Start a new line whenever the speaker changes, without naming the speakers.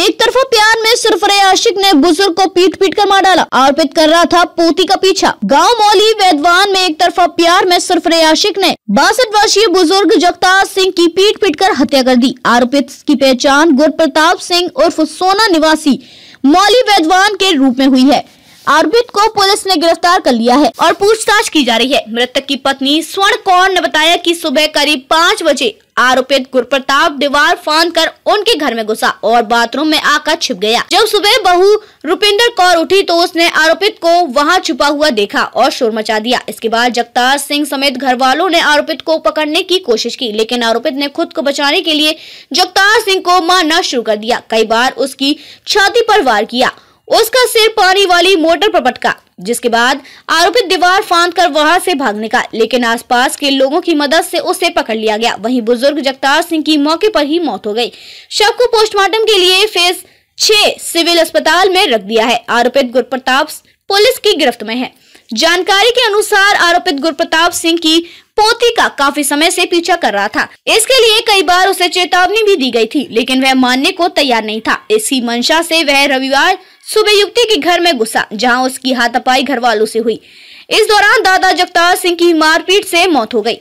एक तरफा प्यार में सुरफरे आशिक ने बुजुर्ग को पीट पीट कर मार डाला आरोपित कर रहा था पोती का पीछा गांव मौली वैदवान में एक तरफा प्यार में सुरफरे आशिक ने बासठ वर्षीय बुजुर्ग जगताज सिंह की पीट पीट कर हत्या कर दी आरोपित की पहचान गुरप्रताप सिंह उर्फ सोना निवासी मौली वैदवान के रूप में हुई है आरोपित को पुलिस ने गिरफ्तार कर लिया है और पूछताछ की जा रही है मृतक की पत्नी स्वर्ण कौर ने बताया कि सुबह करीब पाँच बजे आरोपित गुरप्रताप दीवार फाँद कर उनके घर में घुसा और बाथरूम में आकर छिप गया जब सुबह बहू रुपिंदर कौर उठी तो उसने आरोपित को वहां छुपा हुआ देखा और शोर मचा दिया इसके बाद जगतार सिंह समेत घर वालों ने आरोपित को पकड़ने की कोशिश की लेकिन आरोपित ने खुद को बचाने के लिए जगतार सिंह को मारना शुरू कर दिया कई बार उसकी छाती पर वार किया उसका सिर पानी वाली मोटर पर पटका जिसके बाद आरोपित दीवार फांद कर वहां से भागने का लेकिन आसपास के लोगों की मदद से उसे पकड़ लिया गया वहीं बुजुर्ग जगतार सिंह की मौके पर ही मौत हो गई शव को पोस्टमार्टम के लिए फेस छह सिविल अस्पताल में रख दिया है आरोपित गुरप्रताप पुलिस की गिरफ्त में है जानकारी के अनुसार आरोपित गुरप्रताप सिंह की पोती का काफी समय से पीछा कर रहा था इसके लिए कई बार उसे चेतावनी भी दी गई थी लेकिन वह मानने को तैयार नहीं था इसी मंशा से वह रविवार सुबह युवती के घर में घुसा जहां उसकी हाथापाई घर वालों से हुई इस दौरान दादा जगतार सिंह की मारपीट से मौत हो गई